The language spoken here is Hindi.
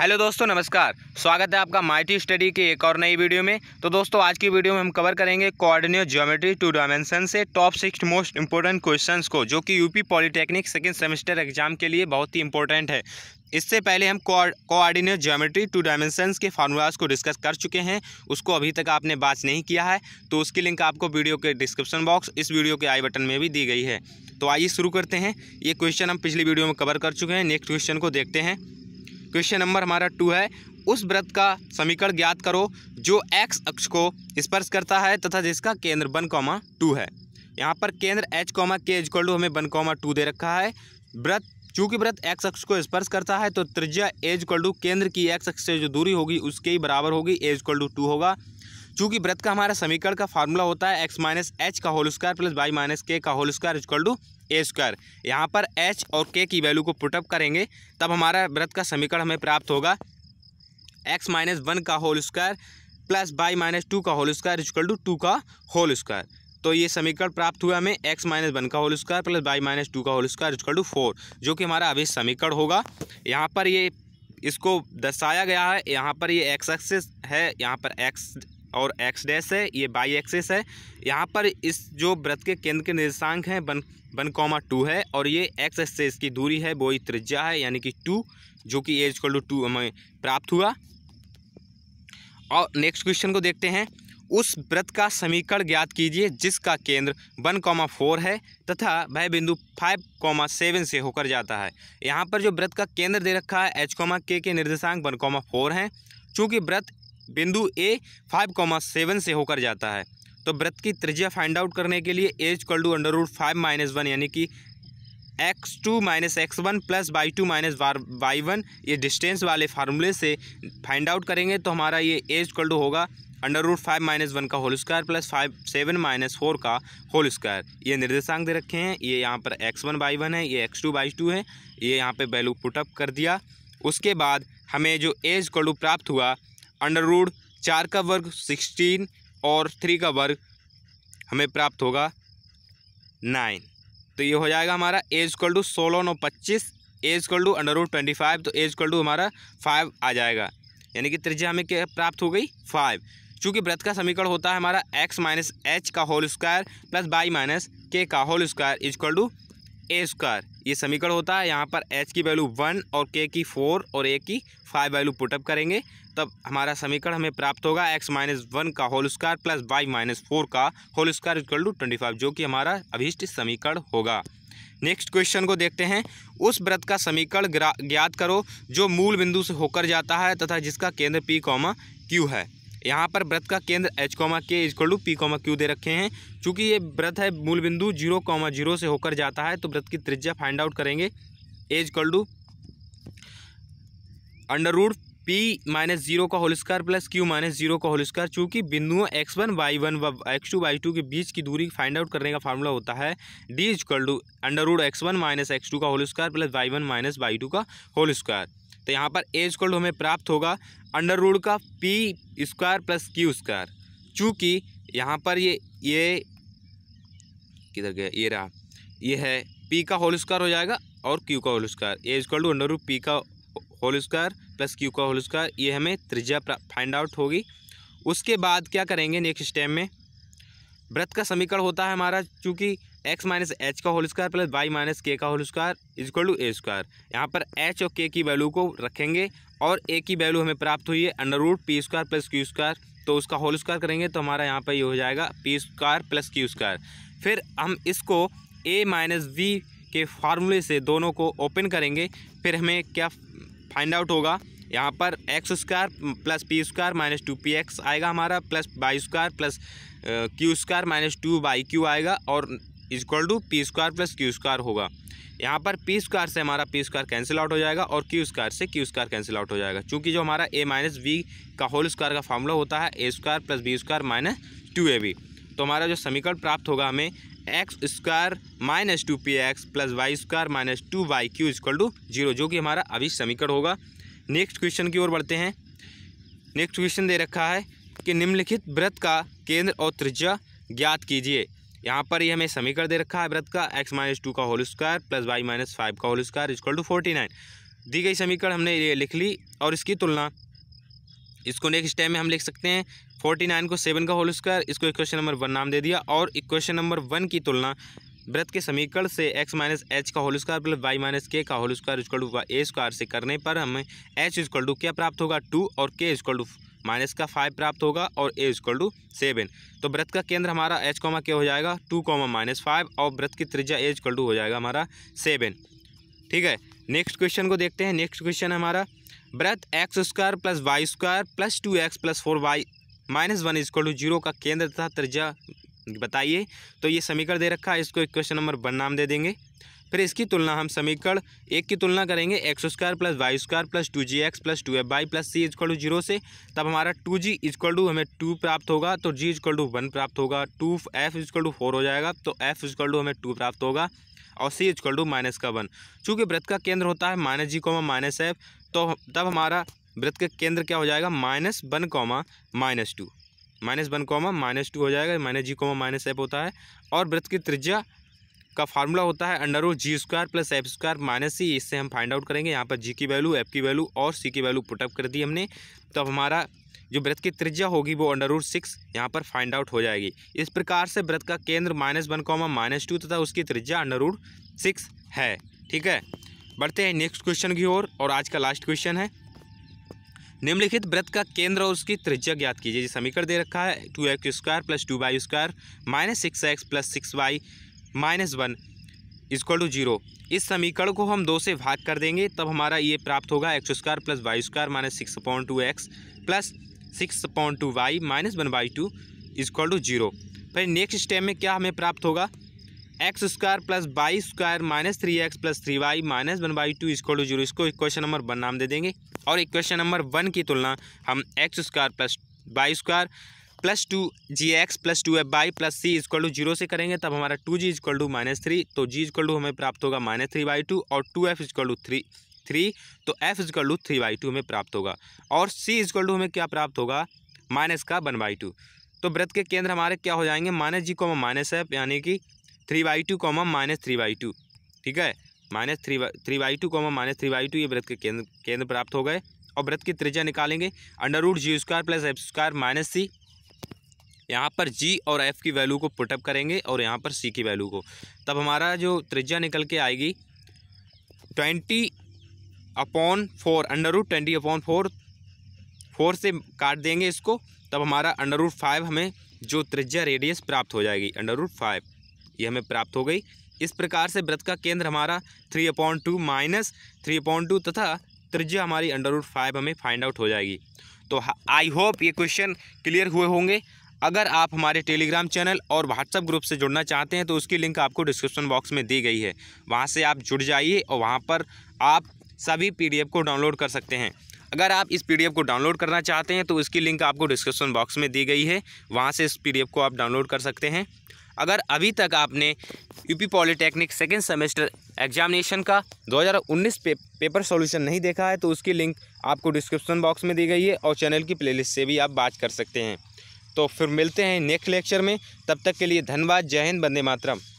हेलो दोस्तों नमस्कार स्वागत है आपका माइटी स्टडी के एक और नई वीडियो में तो दोस्तों आज की वीडियो में हम कवर करेंगे कोऑर्डिनेट ज्योमेट्री टू डायमेंशन से top six most important questions को जो कि UP polytechnic second semester exam के लिए बहुत ही इंपॉर्टेंट है इससे पहले हम कोऑर्डिनेट ज्योमेट्री टू डायमेंशंस के फार्मूलाज को डिस्कस कर चुके हैं उसको अभी तक आपने बात नहीं किया है तो उसकी लिंक आपको वीडियो के डिस्क्रिप्शन बॉक्स इस वीडियो के आई बटन में भी दी गई है तो आइए शुरू करते हैं ये क्वेश्चन हम पिछली वीडियो में कवर कर चुके हैं नेक्स्ट क्वेश्चन को देखते हैं क्वेश्चन नंबर हमारा टू है उस व्रत का समीकरण ज्ञात करो जो एक्स अक्ष को स्पर्श करता है तथा जिसका केंद्र वन कौमा टू है यहाँ पर केंद्र H comma K H equal to one comma comma to दे रखा है व्रत चूँकि व्रत एक्स अक्ष को स्पर्श करता है तो त्रिज्या एज कॉल्डू केंद्र की एक्स अक्ष से जो दूरी होगी उसके ही बराबर होगी एज कॉल्डू टू होगा चूँकि व्रत का हमारा समीकरण का फार्मूला होता है एक्स माइनस एच का whole square plus Y minus K का whole square equal to A square यहाँ पर एच और के की वैल्यू को पुटअप करेंगे तब हमारा व्रत का समीकरण हमें प्राप्त होगा एक्स माइनस वन का whole square plus Y minus two का whole square equal to two का होल स्क्वायर तो ये समीकरण प्राप्त हुआ हमें एक्स माइनस वन का whole square plus Y minus two का whole square equal to four जो कि हमारा अभी समीकरण होगा यहाँ पर ये इसको दर्शाया गया है यहाँ पर ये एक्स एक्सेस है यहाँ पर एक्स और एक्स डैश है ये बाई एक्सेस है यहाँ पर इस जो व्रत के केंद्र के निर्देशांक हैं वन वन कॉमा टू है और ये एक्स से इसकी दूरी है वो ही त्रिज्या है यानी कि टू जो कि एज कल टू टू हमें प्राप्त हुआ और नेक्स्ट क्वेश्चन को देखते हैं उस व्रत का समीकरण ज्ञात कीजिए जिसका केंद्र वन कॉमा फोर है तथा वह बिंदु फाइव कॉमा सेवन से होकर जाता है यहाँ पर जो व्रत का केंद्र दे रखा है एच कॉमा के के निर्देशांक वन कॉमा फोर हैं चूँकि व्रत बिंदु ए फाइव कॉमा सेवन से होकर जाता है तो व्रत की त्रिज्या फाइंड आउट करने के लिए equal do under root five minus one यानी कि X two minus X one plus Y two minus Y one ये डिस्टेंस वाले फार्मूले से फाइंड आउट करेंगे तो हमारा ये एज कल डू होगा under root five minus one का whole square plus five seven minus four का होल स्क्वायर ये निर्देशांक दे रखे हैं ये यहाँ पर एक्स वन बाई वन है ये एक्स टू बाई टू है ये यहाँ पे वैल्यू पुटअप कर दिया उसके बाद हमें जो एज कलू प्राप्त हुआ अंडर रूड चार का वर्ग सिक्सटीन और थ्री का वर्ग हमें प्राप्त होगा नाइन तो ये हो जाएगा हमारा एज कल टू सोलह नौ पच्चीस equal to under root twenty five तो एज कल टू हमारा फाइव आ जाएगा यानी कि त्रिज्या हमें क्या प्राप्त हो गई फाइव चूँकि व्रत का समीकरण होता है हमारा एक्स माइनस एच का whole square plus Y minus K का whole square equal to A square ये समीकरण होता है यहाँ पर एच की वैल्यू वन और के की फोर और ए की फाइव वैल्यू पुटअप करेंगे तब हमारा समीकरण हमें प्राप्त होगा एक्स माइनस वन का whole square plus Y minus four का whole square equal to twenty five जो कि हमारा अभिष्ट समीकरण होगा नेक्स्ट क्वेश्चन को देखते हैं उस व्रत का समीकरण ज्ञात करो जो मूल बिंदु से होकर जाता है तथा जिसका केंद्र पी कॉमा क्यू है यहाँ पर व्रत का केंद्र H comma K is equal to P comma Q दे रखे हैं चूँकि ये व्रत है मूल बिंदु जीरो कॉमा जीरो से होकर जाता है तो व्रत की त्रिज्या फाइंड आउट करेंगे equal under root P minus zero का whole square plus Q minus zero का होल स्क्वायर चूँकि बिंदुओं एक्स वन वाई वन व एक्स टू वाई टू के बीच की दूरी फाइंड आउट करने का फार्मूला होता है डी कल do under root x one minus x two का whole square plus y one minus y two का होल स्क्वायर तो यहाँ पर ए इजक्वल हमें प्राप्त होगा अंडर रूड का P square plus Q square चूँकि यहाँ पर ये ये किधर गया ये रहा ये है पी का होल स्क्वायर हो जाएगा और क्यू का whole square A equal to under root P का होल स्क्वायर प्लस क्यू का होल स्क्वायर ये हमें त्रिज्या फाइंड आउट होगी उसके बाद क्या करेंगे नेक्स्ट स्टेप में व्रत का समीकरण होता है हमारा चूँकि एक्स माइनस एच का whole square plus Y minus K का whole square equal to A square यहाँ पर एच और के की वैल्यू को रखेंगे और ए की वैल्यू हमें प्राप्त हुई है under root P square plus Q square तो उसका होल स्क्वायर करेंगे तो हमारा यहाँ पर ये यह हो जाएगा P square plus Q square फिर हम इसको ए माइनस बी के फार्मूले से दोनों को ओपन करेंगे फिर हमें क्या फाइंड आउट होगा यहाँ पर X square plus P square minus two P X आएगा हमारा plus Y square plus Q square minus two Y Q आएगा और equal to P square plus Q square होगा यहाँ पर पी स्क्वायर से हमारा पी स्क्वायर कैंसिल आउट हो जाएगा और क्यू स्क्वायर से क्यू स्क्वायर कैंसिल आउट हो जाएगा चूँकि जो हमारा ए माइनस वी का होल स्क्वायर का फॉर्मूला होता है A square plus B square minus two A B तो हमारा जो समीकरण प्राप्त होगा हमें X square minus two P X plus Y square minus two Y Q equal to zero जो कि हमारा अभी समीकरण होगा नेक्स्ट क्वेश्चन की ओर बढ़ते हैं नेक्स्ट क्वेश्चन दे रखा है कि निम्नलिखित वृत्त का केंद्र और त्रिज्या ज्ञात कीजिए यहाँ पर ये हमें समीकरण दे रखा है व्रत का एक्स माइनस टू का whole square plus Y minus five का whole square equal to forty nine दी गई समीकरण हमने ये लिख ली और इसकी तुलना इसको नेक्स्ट टाइम में हम लिख सकते हैं फोर्टी नाइन को सेवन का होल स्क्वायर इसको इक्वेशन नंबर वन नाम दे दिया और इक्वेशन नंबर वन की तुलना व्रत के समीकरण से एक्स माइनस एच का whole square plus Y minus K का whole square equal to A square से करने पर हमें एच इजक्ल टू क्या प्राप्त होगा टू और के इजक्ल टू माइनस का फाइव प्राप्त होगा और ए इजक्वल टू सेवन तो व्रत का केंद्र हमारा एच कॉमा क्या हो जाएगा टू कॉमा माइनस फाइव और व्रत की त्रिज्या ए इजक्वल टू हो जाएगा हमारा सेवन ठीक है नेक्स्ट क्वेश्चन को देखते हैं नेक्स्ट क्वेश्चन हमारा व्रत X square plus Y square plus two X plus four Y minus one equal to zero का केंद्र तथा त्रिज्या बताइए तो ये समीकरण दे रखा है इसको क्वेश्चन नंबर वन नाम दे देंगे फिर इसकी तुलना हम समीकरण एक की तुलना करेंगे X square plus Y square plus two ji x plus two F Y plus C equal to zero से तब हमारा टू जी इजक्वल टू हमें टू प्राप्त होगा तो जी इजक्वल टू वन प्राप्त होगा two F equal to four हो जाएगा तो एफ इजक्वल टू हमें टू प्राप्त होगा और सी इजक्वल टू माइनस का वन चूँकि व्रत का केंद्र होता है माइनस जी कॉमा माइनस एफ तो तब हमारा व्रत का केंद्र क्या हो जाएगा minus one comma minus two minus one comma minus two हो जाएगा माइनस जी कॉमा माइनस एफ होता है और व्रत की त्रिज्या का फार्मूला होता है अंडर रूट जी square plus F square minus C इससे हम फाइंड आउट करेंगे यहाँ पर जी की वैल्यू एफ की वैल्यू और सी की वैल्यू पुटअप कर दी हमने तो अब हमारा जो व्रत की त्रिज्या होगी वो अंडर रूट सिक्स यहाँ पर फाइंड आउट हो जाएगी इस प्रकार से व्रत का केंद्र minus one comma minus two तथा उसकी त्रिज्या अंडर रूट सिक्स है ठीक है बढ़ते हैं नेक्स्ट क्वेश्चन की ओर और, और आज का लास्ट क्वेश्चन है निम्नलिखित व्रत का केंद्र और उसकी त्रिज्या ज्ञात कीजिए समीकरण दे रखा है two X square plus two Y square minus six X plus six Y minus one equal to zero इस समीकरण को हम दो से भाग कर देंगे तब हमारा ये प्राप्त होगा X square plus Y square minus six point two X plus six point two Y minus one by two equal to zero फिर नेक्स्ट स्टेप में क्या हमें प्राप्त होगा X square plus Y square minus three X plus three Y minus one by two equal to zero इसको इक्वेशन नंबर वन नाम दे देंगे और इक्वेशन नंबर वन की तुलना हम x square plus Y square plus two ji x plus two f by plus c equal to zero से करेंगे तब हमारा two g equal to minus three तो जी इजक्ल टू हमें प्राप्त होगा माइनस थ्री बाई टू और two f equal to three three तो f equal to three by two हमें प्राप्त होगा और सी इजक्ल टू हमें क्या प्राप्त होगा माइनस का वन बाई टू तो व्रत के केंद्र हमारे क्या हो जाएंगे माइनस जी कॉमा माइनस एफ यानी कि three by two comma minus three by two ठीक है minus three by three by two comma minus three by two ये व्रत के केंद्र केंद्र प्राप्त हो गए और व्रत की त्रिज्या निकालेंगे अंडर रूट जी square plus F square minus c यहाँ पर जी और एफ़ की वैल्यू को पुटअप करेंगे और यहाँ पर सी की वैल्यू को तब हमारा जो त्रिज्या निकल के आएगी twenty upon four under root twenty upon four four से काट देंगे इसको तब हमारा अंडर रूट फाइव हमें जो त्रिज्या रेडियस प्राप्त हो जाएगी अंडर रूट फाइव ये हमें प्राप्त हो गई इस प्रकार से व्रत का केंद्र हमारा three upon two minus three upon two तथा त्रिज्या हमारी अंडर रूट फाइव हमें फाइंड आउट हो जाएगी तो आई होप ये क्वेश्चन क्लियर हुए होंगे अगर आप हमारे टेलीग्राम चैनल और व्हाट्सएप ग्रुप से जुड़ना चाहते हैं तो उसकी लिंक आपको डिस्क्रिप्शन बॉक्स में दी गई है वहाँ से आप जुड़ जाइए और वहाँ पर आप सभी पी को डाउनलोड कर सकते हैं अगर आप इस पी को डाउनलोड करना चाहते हैं तो इसकी लिंक आपको डिस्क्रिप्शन बॉक्स में दी गई है वहाँ से इस पी को आप डाउनलोड कर सकते हैं अगर अभी तक आपने UP polytechnic second semester examination का 2019 पे, पेपर सॉल्यूशन नहीं देखा है तो उसकी लिंक आपको डिस्क्रिप्शन बॉक्स में दी गई है और चैनल की प्लेलिस्ट से भी आप बात कर सकते हैं तो फिर मिलते हैं नेक्स्ट लेक्चर में तब तक के लिए धन्यवाद जय हिंद बंदे मातरम